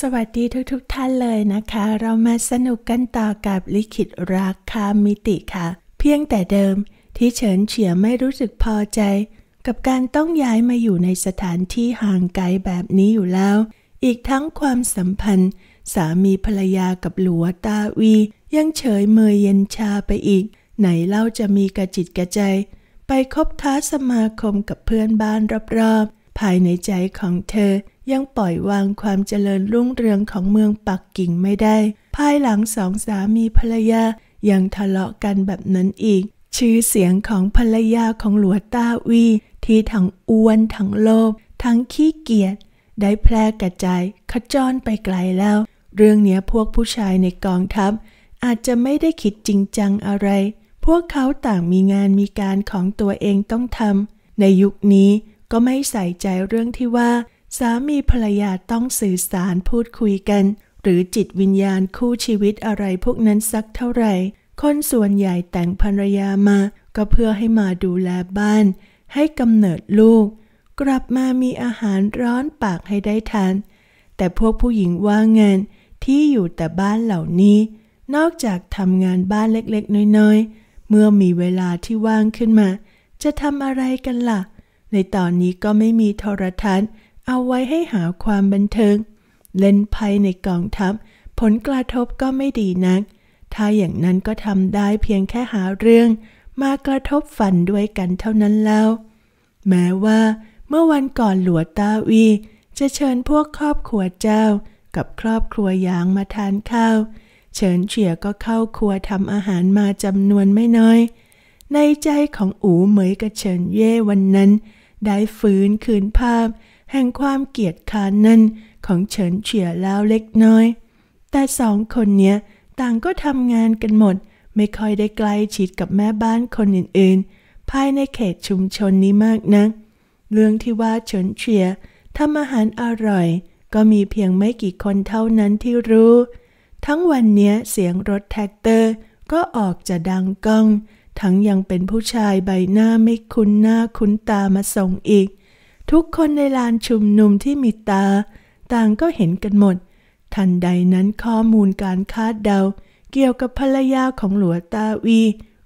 สวัสดีทุกๆทท่านเลยนะคะ เรามาสนุกกันต่อกับลิขิตราคามิติค่ะ เพียงแต่เดิมที่เฉินเฉียไม่รู้สึกพอใจ กับการต้องย้ายมาอยู่ในสถานที่ห่างไกลแบบนี้อยู่แล้ว อีกทั้งความสัมพันธ์ สามีภรรยากับหลัวตาวี ยังเฉยเมยเย็นชาไปอีก ไหนเล่าจะมีกระจิตกระใจไปคบค้าสมาคมกับเพื่อนบ้านรอบๆภายในใจของเธอยังปล่อยวางความเจริญรุ่งเรืองของเมืองปักกิ่งไม่ได้ ภายหลังสองสามีภรรยา ยังทะเลาะกันแบบนั้นอีก ชื่อเสียงของภรรยาของหลวงต้าวี ที่ทั้งอ้วน ทั้งโลภทั้งขี้เกียจได้แพร่กระจาย ขจรไปไกลแล้ว เรื่องนี้พวกผู้ชายในกองทัพ อาจจะไม่ได้คิดจริงจังอะไร พวกเขาต่างมีงานมีการของตัวเองต้องทำในยุคนี้ก็ไม่ใส่ใจเรื่องที่ว่าสามีภรรยาต้องสื่อสารพูดคุยกัน หรือจิตวิญญาณคู่ชีวิตอะไรพวกนั้นสักเท่าไหร่คนส่วนใหญ่แต่งภรรยามาก็เพื่อให้มาดูแลบ้าน ให้กำเนิดลูก กลับมามีอาหารร้อนปากให้ได้ทาน แต่พวกผู้หญิงว่างงานที่อยู่แต่บ้านเหล่านี้ นอกจากทำงานบ้านเล็กๆน้อยๆ เมื่อมีเวลาที่ว่างขึ้นมา จะทำอะไรกันละ่ะ ในตอนนี้ก็ไม่มีโทรทัศน์เอาไว้ให้หาความบันเทิง เล่นไพ่ในกองทัพผลกระทบก็ไม่ดีนัก ถ้าอย่างนั้นก็ทำได้เพียงแค่หาเรื่องมากระทบฝันด้วยกันเท่านั้นแล้ว แม้ว่าเมื่อวันก่อนหลวตาวีจะเชิญพวกครอบครัวเจ้ากับครอบครัวยางมาทานข้าวเฉินเฉียก็เข้าครัวทำอาหารมาจำนวนไม่น้อย ในใจของอูเหมยกับเฉินเย่วันนั้น ได้ฟื้นคืนภาพแห่งความเกียดค้านนั้นของเฉินเฉียแล้วเล็กน้อย แต่สองคนเนี้ยต่างก็ทำงานกันหมดไม่ค่อยได้ใกล้ชิดกับแม่บ้านคนอื่นๆภายในเขตชุมชนนี้มากนะัก เรื่องที่ว่าเฉินเฉียทำอาหารอร่อย ก็มีเพียงไม่กี่คนเท่านั้นที่รู้ ทั้งวันเนี้ยเสียงรถแท็กเตอร์ก็ออกจะดังก้อง ทั้งยังเป็นผู้ชายใบหน้าไม่คุ้นหน้าคุ้นตามาส่งอีกทุกคนในลานชุมนุมที่มีตา ต่างก็เห็นกันหมด ทันใดนั้นข้อมูลการคาดเดาเกี่ยวกับภรรยาของหลวงตาวี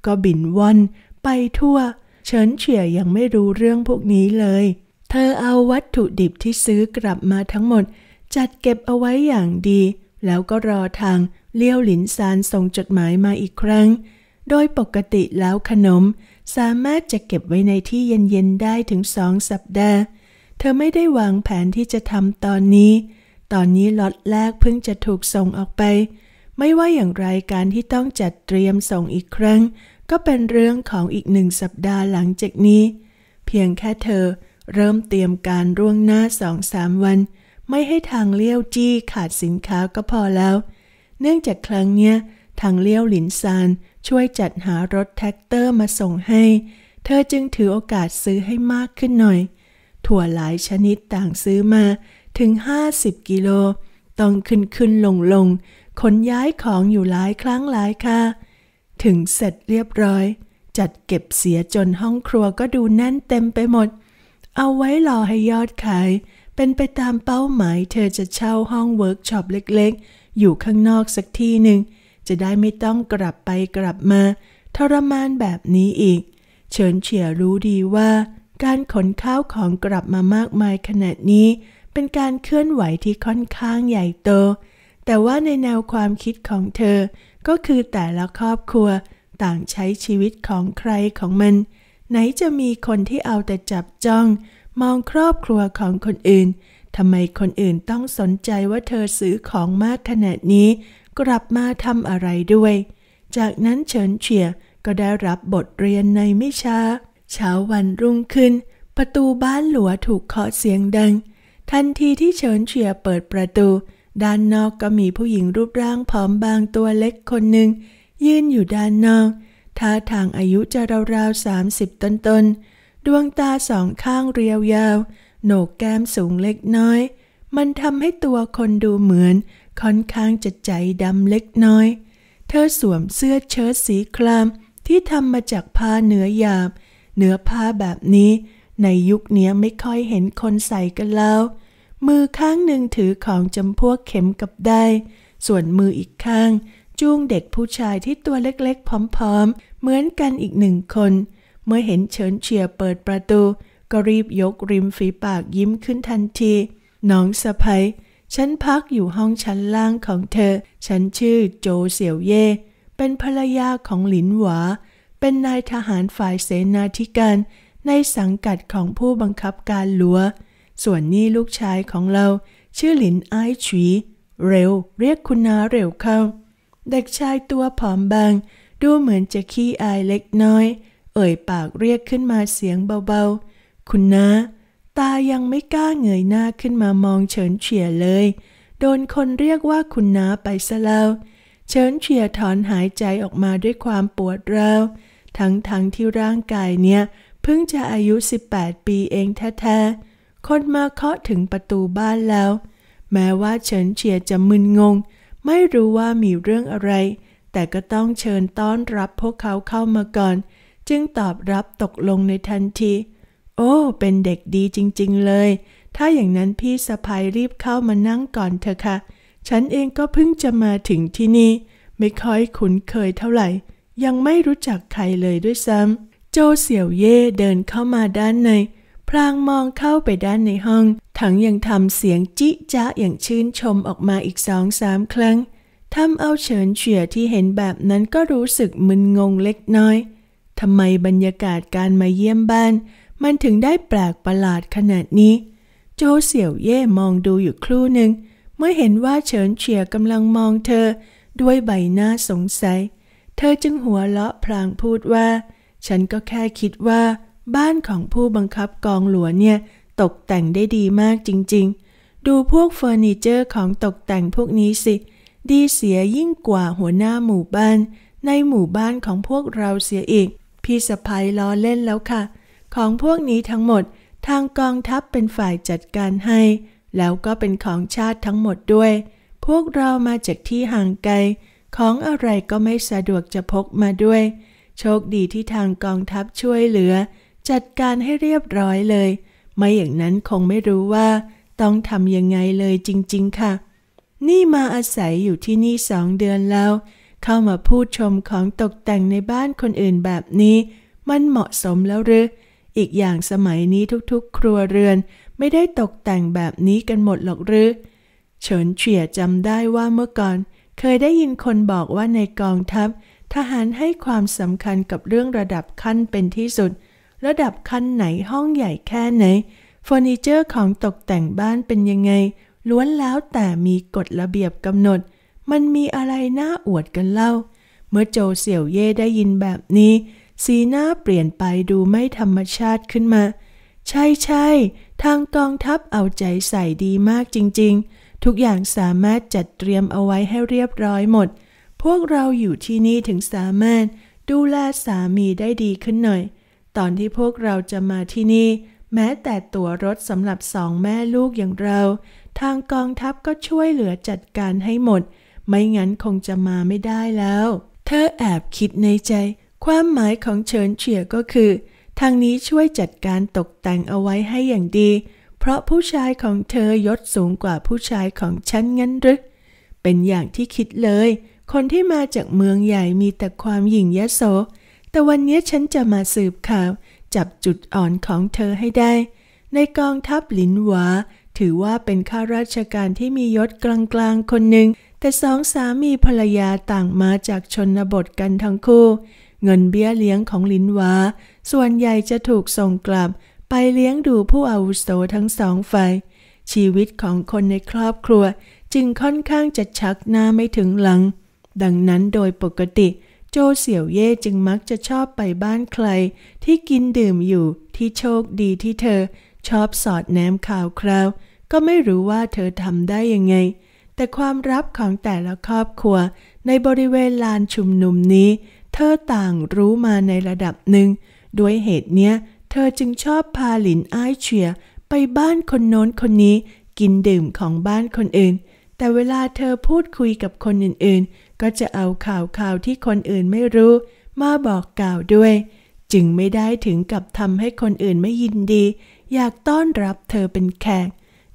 ก็บินว่อนไปทั่ว เฉินเฉี่ยยังไม่รู้เรื่องพวกนี้เลย เธอเอาวัตถุดิบที่ซื้อกลับมาทั้งหมด จัดเก็บเอาไว้อย่างดี แล้วก็รอทางเลี้ยวหลินซานส่งจดหมายมาอีกครั้ง โดยปกติแล้วขนมสามารถจะเก็บไว้ในที่เย็นๆได้ถึงสองสัปดาห์ เธอไม่ได้วางแผนที่จะทำตอนนี้ ตอนนี้ล็อตแรกเพิ่งจะถูกส่งออกไป ไม่ว่าอย่างไรการที่ต้องจัดเตรียมส่งอีกครั้ง ก็เป็นเรื่องของอีกหนึ่งสัปดาห์หลังจากนี้ เพียงแค่เธอเริ่มเตรียมการร่วงหน้าสองสามวัน ไม่ให้ทางเลี้ยวจี้ขาดสินค้าก็พอแล้ว เนื่องจากครั้งเนี้ย ทางเลี้ยวหลินซานช่วยจัดหารถแท็กเตอร์มาส่งให้ เธอจึงถือโอกาสซื้อให้มากขึ้นหน่อย ถั่วหลายชนิดต่างซื้อมาถึง50กิโล ต้องขึ้นขึ้นลงลงขนย้ายของอยู่หลายครั้งหลายค่ะถึงเสร็จเรียบร้อย จัดเก็บเสียจนห้องครัวก็ดูแน่นเต็มไปหมด เอาไว้รอให้ยอดขาย เป็นไปตามเป้าหมายเธอจะเช่าห้องเวิร์กช็อปเล็กๆอยู่ข้างนอกสักที่หนึ่งจะได้ไม่ต้องกลับไปกลับมา ทรมานแบบนี้อีกเฉินเฉียรู้ดีว่าการขนข้าวของกลับมามากมายขนาดนี้ เป็นการเคลื่อนไหวที่ค่อนข้างใหญ่โต แต่ว่าในแนวความคิดของเธอก็คือแต่ละครอบครัวต่างใช้ชีวิตของใครของมัน ไหนจะมีคนที่เอาแต่จับจ้อง มองครอบครัวของคนอื่นทำไมคนอื่นต้องสนใจว่าเธอซื้อของมากขนาดนี้กลับมาทำอะไรด้วย จากนั้นเฉินเฉียก็ได้รับบทเรียนในไม่ช้า เช้าวันรุ่งขึ้น ประตูบ้านหลัวถูกเคาะเสียงดัง ทันทีที่เฉินเฉียเปิดประตู ด้านนอกก็มีผู้หญิงรูปร่างผอมบางตัวเล็กคนหนึ่ง ยืนอยู่ด้านนอก ท่าทางอายุจะราวๆสามสิบต้นๆ ดวงตาสองข้างเรียวยาว โหนกแก้มสูงเล็กน้อย มันทำให้ตัวคนดูเหมือนค่อนข้างจะใจดำเล็กน้อย เธอสวมเสื้อเชิ้ตสีครามที่ทำมาจากผ้าเนื้อหยาบ เนื้อผ้าแบบนี้ ในยุคนี้ไม่ค่อยเห็นคนใส่กันแล้ว มือข้างหนึ่งถือของจำพวกเข็มกับได้ ส่วนมืออีกข้างจูงเด็กผู้ชายที่ตัวเล็กๆพร้อมๆ เหมือนกันอีกหนึ่งคน เมื่อเห็นเฉินเฉียเปิดประตูก็รีบยกริมฝีปากยิ้มขึ้นทันที น้องสะพ้ยฉันพักอยู่ห้องชั้นล่างของเธอ ฉันชื่อโจเสี่ยวเย่ เป็นภรรยาของหลินหวา เป็นนายทหารฝ่ายเสนาธิการ ในสังกัดของผู้บังคับการหลัว ส่วนนี่ลูกชายของเรา ชื่อหลินไอฉี เร็วเรียกคุณนาเร็วเข้า เด็กชายตัวผอมบาง ดูเหมือนจะขี้อายเล็กน้อย เอ่ยปากเรียกขึ้นมาเสียงเบาๆ คุณนาะตายังไม่กล้าเงยหน้าขึ้นมามองเฉินเฉียเลย โดนคนเรียกว่าคุณน้าไปซะแล้วเฉินเฉียถอนหายใจออกมาด้วยความปวดร้าว ทั้งๆทที่ร่างกายเนี่ยเพิ่งจะอายุ 18 ปีเองแท้ๆคนมา เคาะถึงประตูบ้านแล้ว แม้ว่าเฉินเฉียจะมึนงง ไม่รู้ว่ามีเรื่องอะไร แต่ก็ต้องเชิญต้อนรับพวกเขาเข้ามาก่อน จึงตอบรับตกลงในทันทีโอ้ เป็นเด็กดีจริงๆเลย ถ้าอย่างนั้นพี่สะพายรีบเข้ามานั่งก่อนเถอะค่ะ ฉันเองก็เพิ่งจะมาถึงที่นี่ ไม่ค่อยคุ้นเคยเท่าไหร่ ยังไม่รู้จักใครเลยด้วยซ้ำ โจเสี่ยวเย่เดินเข้ามาด้านใน พลางมองเข้าไปด้านในห้อง ทั้งยังทำเสียงจิจ้ะอย่างชื่นชมออกมาอีกสองสามครั้งทำเอาเฉินเฉียที่เห็นแบบนั้นก็รู้สึกมึนงงเล็กน้อยทำไมบรรยากาศการมาเยี่ยมบ้านมันถึงได้แปลกประหลาดขนาดนี้ โจเสี่ยวเย่มองดูอยู่ครู่หนึ่งเมื่อเห็นว่าเฉินเฉียกำลังมองเธอด้วยใบหน้าสงสัย เธอจึงหัวเราะพลางพูดว่า ฉันก็แค่คิดว่า บ้านของผู้บังคับกองหลวงเนี่ยตกแต่งได้ดีมากจริงๆ ดูพวกเฟอร์นิเจอร์ของตกแต่งพวกนี้สิ ดีเสียยิ่งกว่าหัวหน้าหมู่บ้าน ในหมู่บ้านของพวกเราเสียอีก พี่สะพายล้อเล่นแล้วค่ะของพวกนี้ทั้งหมดทางกองทัพเป็นฝ่ายจัดการให้ แล้วก็เป็นของชาติทั้งหมดด้วย พวกเรามาจากที่ห่างไกล ของอะไรก็ไม่สะดวกจะพกมาด้วย โชคดีที่ทางกองทัพช่วยเหลือ จัดการให้เรียบร้อยเลย ไม่อย่างนั้นคงไม่รู้ว่า ต้องทำยังไงเลยจริงๆ ค่ะ นี่มาอาศัยอยู่ที่นี่สองเดือนแล้ว เข้ามาพูดชมของตกแต่งในบ้านคนอื่นแบบนี้ มันเหมาะสมแล้วหรืออีกอย่างสมัยนี้ทุกๆ ครัวเรือนไม่ได้ตกแต่งแบบนี้กันหมดหรอกหรือเฉินเฉียจำได้ว่าเมื่อก่อน เคยได้ยินคนบอกว่าในกองทัพ ทหารให้ความสำคัญกับเรื่องระดับขั้นเป็นที่สุด ระดับขั้นไหนห้องใหญ่แค่ไหนเฟอร์นิเจอร์ของตกแต่งบ้านเป็นยังไง ล้วนแล้วแต่มีกฎระเบียบกำหนด มันมีอะไรน่าอวดกันเล่า เมื่อโจเสี่ยวเย่ได้ยินแบบนี้สีหน้าเปลี่ยนไปดูไม่ธรรมชาติขึ้นมา ใช่ใช่ ทางกองทัพเอาใจใส่ดีมากจริงๆ ทุกอย่างสามารถจัดเตรียมเอาไว้ให้เรียบร้อยหมด พวกเราอยู่ที่นี่ถึงสามารถดูแลสามีได้ดีขึ้นหน่อย ตอนที่พวกเราจะมาที่นี่ แม้แต่ตั๋วรถสำหรับสองแม่ลูกอย่างเรา ทางกองทัพก็ช่วยเหลือจัดการให้หมด ไม่งั้นคงจะมาไม่ได้แล้ว เธอแอบคิดในใจความหมายของเฉินเฉียก็คือ ทางนี้ช่วยจัดการตกแต่งเอาไว้ให้อย่างดี เพราะผู้ชายของเธอยศสูงกว่าผู้ชายของฉันงั้นหรือเป็นอย่างที่คิดเลย คนที่มาจากเมืองใหญ่มีแต่ความหยิ่งยโส แต่วันนี้ฉันจะมาสืบข่าว จับจุดอ่อนของเธอให้ได้ ในกองทัพหลินหวา ถือว่าเป็นข้าราชการที่มียศกลางๆคนหนึ่งแต่สองสามีภรรยาต่างมาจากชนบทกันทั้งคู่เงินเบี้ยเลี้ยงของลินวา ส่วนใหญ่จะถูกส่งกลับไปเลี้ยงดูผู้อาวุโสทั้งสองฝ่าย ชีวิตของคนในครอบครัวจึงค่อนข้างจะชักหน้าไม่ถึงหลัง ดังนั้นโดยปกติโจเสี่ยวเย่จึงมักจะชอบไปบ้านใครที่กินดื่มอยู่ที่โชคดีที่เธอชอบสอดแนมข่าวคราวก็ไม่รู้ว่าเธอทำได้ยังไง แต่ความรับของแต่ละครอบครัวในบริเวณลานชุมนุมนี้เธอต่างรู้มาในระดับหนึ่ง ด้วยเหตุเนี้ย เธอจึงชอบพาหลินอ้ายเฉียไปบ้านคนโน้นคนนี้กินดื่มของบ้านคนอื่น แต่เวลาเธอพูดคุยกับคนอื่นๆ ก็จะเอาข่าวข่าวที่คนอื่นไม่รู้มาบอกกล่าวด้วย จึงไม่ได้ถึงกับทำให้คนอื่นไม่ยินดี อยากต้อนรับเธอเป็นแขก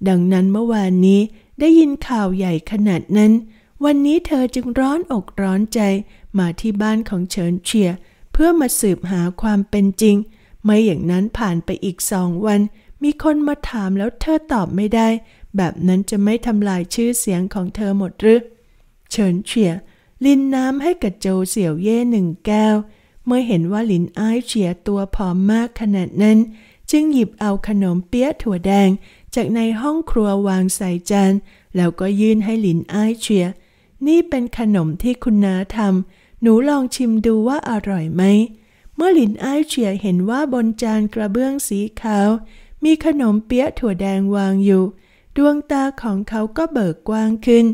ดังนั้นเมื่อวานนี้ได้ยินข่าวใหญ่ขนาดนั้น วันนี้เธอจึงร้อนอกร้อนใจมาที่บ้านของเฉินเฉียเพื่อมาสืบหาความเป็นจริง ไม่อย่างนั้นผ่านไปอีกสองวัน มีคนมาถามแล้วเธอตอบไม่ได้ แบบนั้นจะไม่ทำลายชื่อเสียงของเธอหมดหรือเฉินเฉียลินน้ำให้กับโจเสี่ยวเย่หนึ่งแก้ว เมื่อเห็นว่าลินอ้ายเฉียตัวผอมมากขนาดนั้นจึงหยิบเอาขนมเปี๊ยะถั่วแดงจากในห้องครัววางใส่จานแล้วก็ยื่นให้ลินอ้ายเฉียนี่เป็นขนมที่คุณน้าทำหนูลองชิมดูว่าอร่อยไหม เมื่อหลินอายเฉียเห็นว่าบนจานกระเบื้องสีขาว มีขนมเปี๊ยะถั่วแดงวางอยู่ ดวงตาของเขาก็เบิกกว้างขึ้น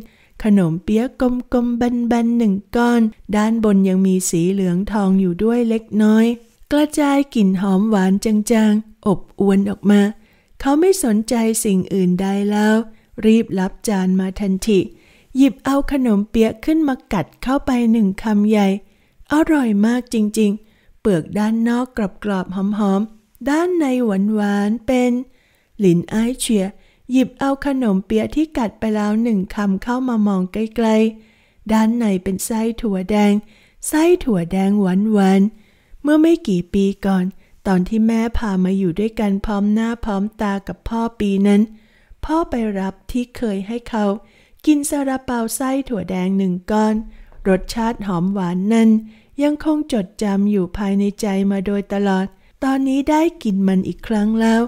ขนมเปี๊ยะกลมๆบันๆหนึ่งก้อน ด้านบนยังมีสีเหลืองทองอยู่ด้วยเล็กน้อย กระจายกลิ่นหอมหวานจางๆอบอวนออกมา เขาไม่สนใจสิ่งอื่นใดแล้ว รีบรับจานมาทันทีหยิบเอาขนมเปี๊ยะขึ้นมากัดเข้าไปหนึ่งคำใหญ่ อร่อยมากจริงๆ เปลือกด้านนอกกรอบๆ หอมๆ ด้านในหวานๆ เป็นหลินอ้เฉียหยิบเอาขนมเปี๊ยะที่กัดไปแล้วหนึ่งคำเข้ามามองใกล้ๆด้านในเป็นไส้ถั่วแดง ไส้ถั่วแดงหวานๆ เมื่อไม่กี่ปีก่อน ตอนที่แม่พามาอยู่ด้วยกันพร้อมหน้าพร้อมตากับพ่อปีนั้น พ่อไปรับที่เคยให้เขากินซาลาเปาไส้ถั่วแดงหนึ่งก้อน รสชาติหอมหวานนั้นยังคงจดจำอยู่ภายในใจมาโดยตลอด ตอนนี้ได้กินมันอีกครั้งแล้ว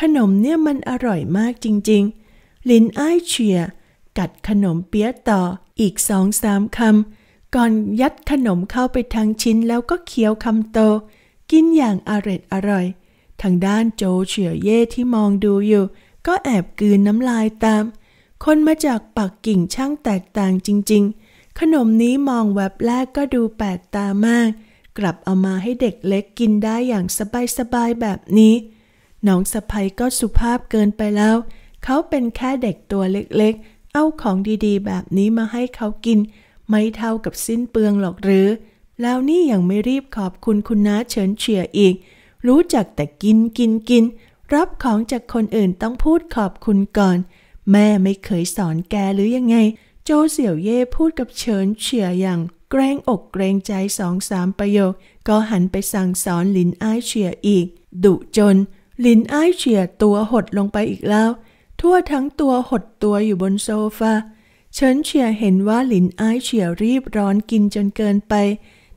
ขนมเนี่ยมันอร่อยมากจริง ๆ ลินอ้ายเฉียกัดขนมเปี๊ยะต่ออีกสองสามคำก่อนยัดขนมเข้าไปทางชิ้นแล้วก็เคี้ยวคำโต กินอย่างอร่อยอร่อยทางด้านโจเฉียเย่ที่มองดูอยู่ ก็แอบกืนน้ำลายตามคนมาจากปักกิ่งช่างแตกต่างจริงๆ ขนมนี้มองแวบแรกก็ดูแปลกตามาก กลับเอามาให้เด็กเล็กกินได้อย่างสบายๆ แบบนี้ น้องสะพยก็สุภาพเกินไปแล้ว เขาเป็นแค่เด็กตัวเล็กๆ เอาของดีๆ แบบนี้มาให้เขากิน ไม่เท่ากับสิ้นเปลืองหรอกหรือ แล้วนี่ยังไม่รีบขอบคุณคุณน้าเฉินเฉียอีก รู้จักแต่กินกินกิน รับของจากคนอื่นต้องพูดขอบคุณก่อนแม่ไม่เคยสอนแกหรือยังไง โจเสี่ยวเย่พูดกับเฉินเฉียอย่างเกรงอกเกรงใจสองสามประโยค ก็หันไปสั่งสอนลินอ้ายเฉียอีก ดุจนลินอ้ายเฉียตัวหดลงไปอีกแล้ว ทั่วทั้งตัวหดตัวอยู่บนโซฟาเฉินเฉียเห็นว่าลินอ้ายเฉียรีบร้อนกินจนเกินไป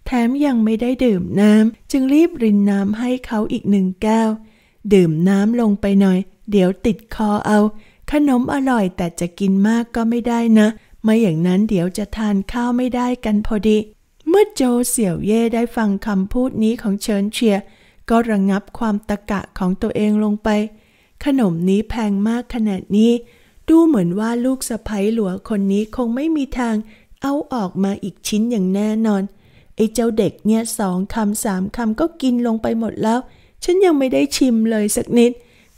แถมยังไม่ได้ดื่มน้ำจึงรีบรินน้ำให้เขาอีกหนึ่งแก้วดื่มน้ำลงไปหน่อย เดี๋ยวติดคอเอาขนมอร่อยแต่จะกินมากก็ไม่ได้นะ ไม่อย่างนั้นเดี๋ยวจะทานข้าวไม่ได้กันพอดี เมื่อโจเสี่ยวเย่ได้ฟังคำพูดนี้ของเฉินเฉีย ก็ระงงับความตะกะของตัวเองลงไป ขนมนี้แพงมากขนาดนี้ ดูเหมือนว่าลูกสะพ้ยหลัวคนนี้คงไม่มีทาง เอาออกมาอีกชิ้นอย่างแน่นอนไอ้เจ้าเด็กเนี่ยสองคำสามคำก็กินลงไปหมดแล้วฉันยังไม่ได้ชิมเลยสักนิด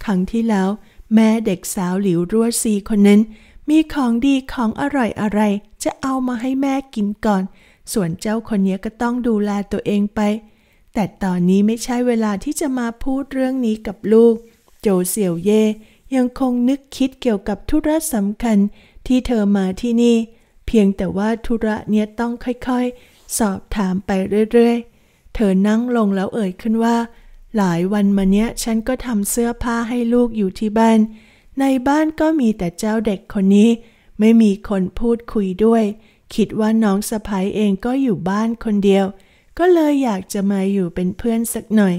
ครั้งที่แล้วแม่เด็กสาวหลิวรั่วซีคนนั้น มีของดีของอร่อยอะไรจะเอามาให้แม่กินก่อน ส่วนเจ้าคนนี้ก็ต้องดูแลตัวเองไป แต่ตอนนี้ไม่ใช่เวลาที่จะมาพูดเรื่องนี้กับลูก โจเซียวเย่ยังคงนึกคิดเกี่ยวกับธุระสำคัญที่เธอมาที่นี่ เพียงแต่ว่าธุระเนี้ยต้องค่อยๆ สอบถามไปเรื่อยๆเธอนั่งลงแล้วเอ่ยขึ้นว่าหลายวันมาเนี้ยฉันก็ทำเสื้อผ้าให้ลูกอยู่ที่บ้าน ในบ้านก็มีแต่เจ้าเด็กคนนี้ ไม่มีคนพูดคุยด้วย คิดว่าน้องสะพ้ยเองก็อยู่บ้านคนเดียว ก็เลยอยากจะมาอยู่เป็นเพื่อนสักหน่อย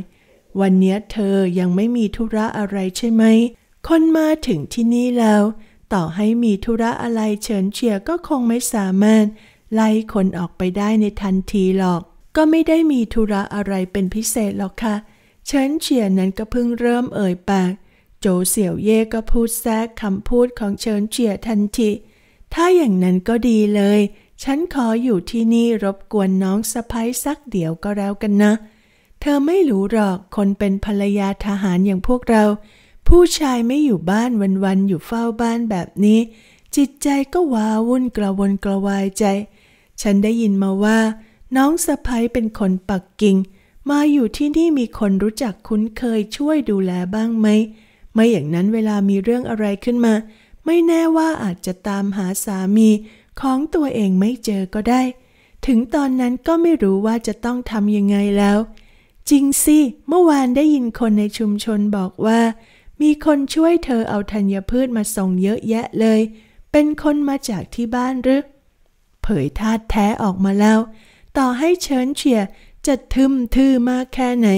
วันเนี้ยเธอยังไม่มีธุระอะไรใช่ไหมคนมาถึงที่นี่แล้ว ต่อให้มีธุระอะไรเฉินเฉียก็คงไม่สามารถ ไล่คนออกไปได้ในทันทีหรอก ก็ไม่ได้มีธุระอะไรเป็นพิเศษหรอกค่ะเฉินเฉียนนั้นก็เพิ่งเริ่มเอ่ยปาก โจเสี่ยวเย่ก็พูดแทรกคำพูดของเฉินเฉียทันทีถ้าอย่างนั้นก็ดีเลย ฉันขออยู่ที่นี่รบกวนน้องสะพ้ยสักเดี๋ยวก็แล้วกันนะ เธอไม่รู้หรอกคนเป็นภรรยาทหารอย่างพวกเรา ผู้ชายไม่อยู่บ้านวันๆ อยู่เฝ้าบ้านแบบนี้ จิตใจก็ว้าวุ่นกระวนกระวายใจ ฉันได้ยินมาว่า น้องสะพ้ยเป็นคนปักกิ่งมาอยู่ที่นี่มีคนรู้จักคุ้นเคยช่วยดูแลบ้างไหม ไม่อย่างนั้นเวลามีเรื่องอะไรขึ้นมา ไม่แน่ว่าอาจจะตามหาสามีของตัวเองไม่เจอก็ได้ ถึงตอนนั้นก็ไม่รู้ว่าจะต้องทำยังไงแล้ว จริงสิ เมื่อวานได้ยินคนในชุมชนบอกว่า มีคนช่วยเธอเอาธัญพืชมาส่งเยอะแยะเลย เป็นคนมาจากที่บ้านหรือเผยธาตุแท้ออกมาแล้ว ต่อให้เชิญเชียจะทึมทื่อมากแค่ไหน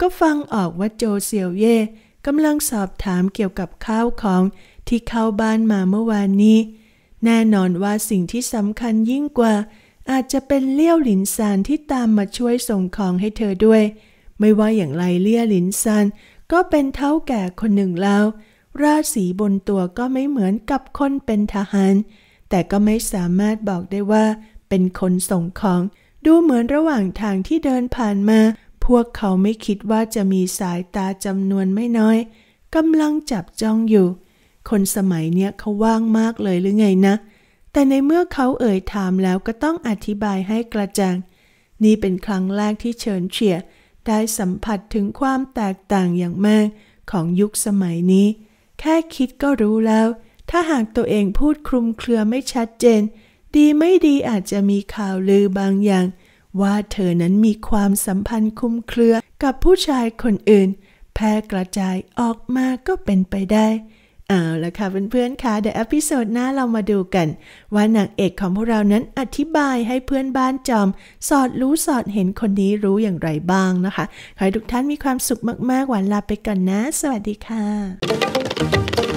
ก็ฟังออกว่าโจเซียวเย่กำลังสอบถามเกี่ยวกับข้าวของที่เข้าบ้านมาเมื่อวานนี้ แน่นอนว่าสิ่งที่สำคัญยิ่งกว่า อาจจะเป็นเลี่ยวหลินซานที่ตามมาช่วยส่งของให้เธอด้วย ไม่ว่าอย่างไรเลี่ยหลินซานก็เป็นเท่าแก่คนหนึ่งแล้วราศีบนตัวก็ไม่เหมือนกับคนเป็นทหาร แต่ก็ไม่สามารถบอกได้ว่าเป็นคนส่งของดูเหมือนระหว่างทางที่เดินผ่านมาพวกเขาไม่คิดว่าจะมีสายตาจำนวนไม่น้อยกำลังจับจ้องอยู่ คนสมัยเนี้ยเขาว่างมากเลยหรือไงนะ แต่ในเมื่อเขาเอ่ยถามแล้วก็ต้องอธิบายให้กระจ่างนี่เป็นครั้งแรกที่เฉินเฉียได้สัมผัสถึงความแตกต่างอย่างมากของยุคสมัยนี้ แค่คิดก็รู้แล้ว ถ้าหากตัวเองพูดคลุมเครือไม่ชัดเจนดีไม่ดีอาจจะมีข่าวลือบางอย่าง ว่าเธอนั้นมีความสัมพันธ์คุ้มเครือ กับผู้ชายคนอื่น แพร่กระจายออกมาก็เป็นไปได้เอาละค่ะเพื่อนๆค่ะเดี๋ยวอพิโซดหน้าเรามาดูกัน ว่านางเอกของพวกเรานั้นอธิบายให้เพื่อนบ้านจอมสอดรู้สอดเห็นคนนี้รู้อย่างไรบ้างนะคะ ขอให้ทุกท่านมีความสุขมากๆหวานลาไปก่อนนะ สวัสดีค่ะ